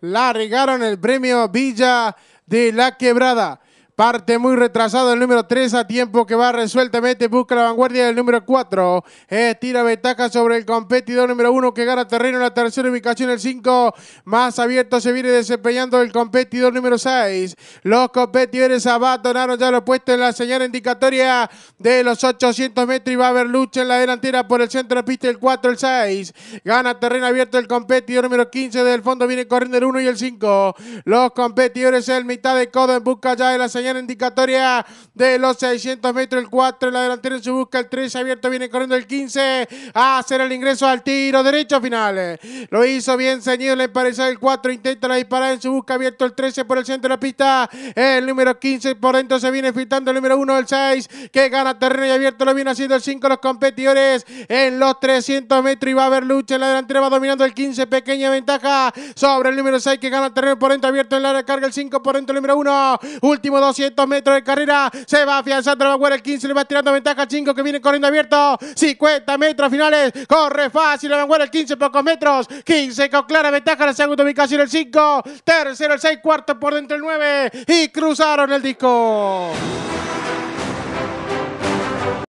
la regaron el premio Villa de la Quebrada. Parte muy retrasado el número 3 a tiempo que va resueltamente, busca la vanguardia del número 4. Estira eh, ventaja sobre el competidor número 1 que gana terreno en la tercera ubicación, el 5. Más abierto se viene desempeñando el competidor número 6. Los competidores abandonaron ya lo puesto en la señal indicatoria de los 800 metros y va a haber lucha en la delantera por el centro de pista, el 4, el 6. Gana terreno abierto el competidor número 15 del fondo, viene corriendo el 1 y el 5. Los competidores en mitad de codo en busca ya de la señal indicatoria de los 600 metros. El 4 en la delantera su busca el 3 abierto. Viene corriendo el 15 a hacer el ingreso al tiro derecho final. Lo hizo bien ceñido. Le parece el 4. Intenta la disparada en su busca abierto el 13 por el centro de la pista. El número 15 por dentro se viene filtrando el número 1, el 6 que gana terreno y abierto. Lo viene haciendo el 5. Los competidores en los 300 metros y va a haber lucha en la delantera. Va dominando el 15. Pequeña ventaja sobre el número 6 que gana terreno por dentro abierto en la carga El 5 por dentro el número 1. Último 2 200 metros de carrera. Se va afianzando la vanguardia. El 15 le va tirando ventaja al 5 que viene corriendo abierto. 50 metros finales. Corre fácil la vanguardia. El 15 pocos metros. 15 con clara ventaja. La segunda ubicación el 5. Tercero el 6. Cuarto por dentro el 9. Y cruzaron el disco.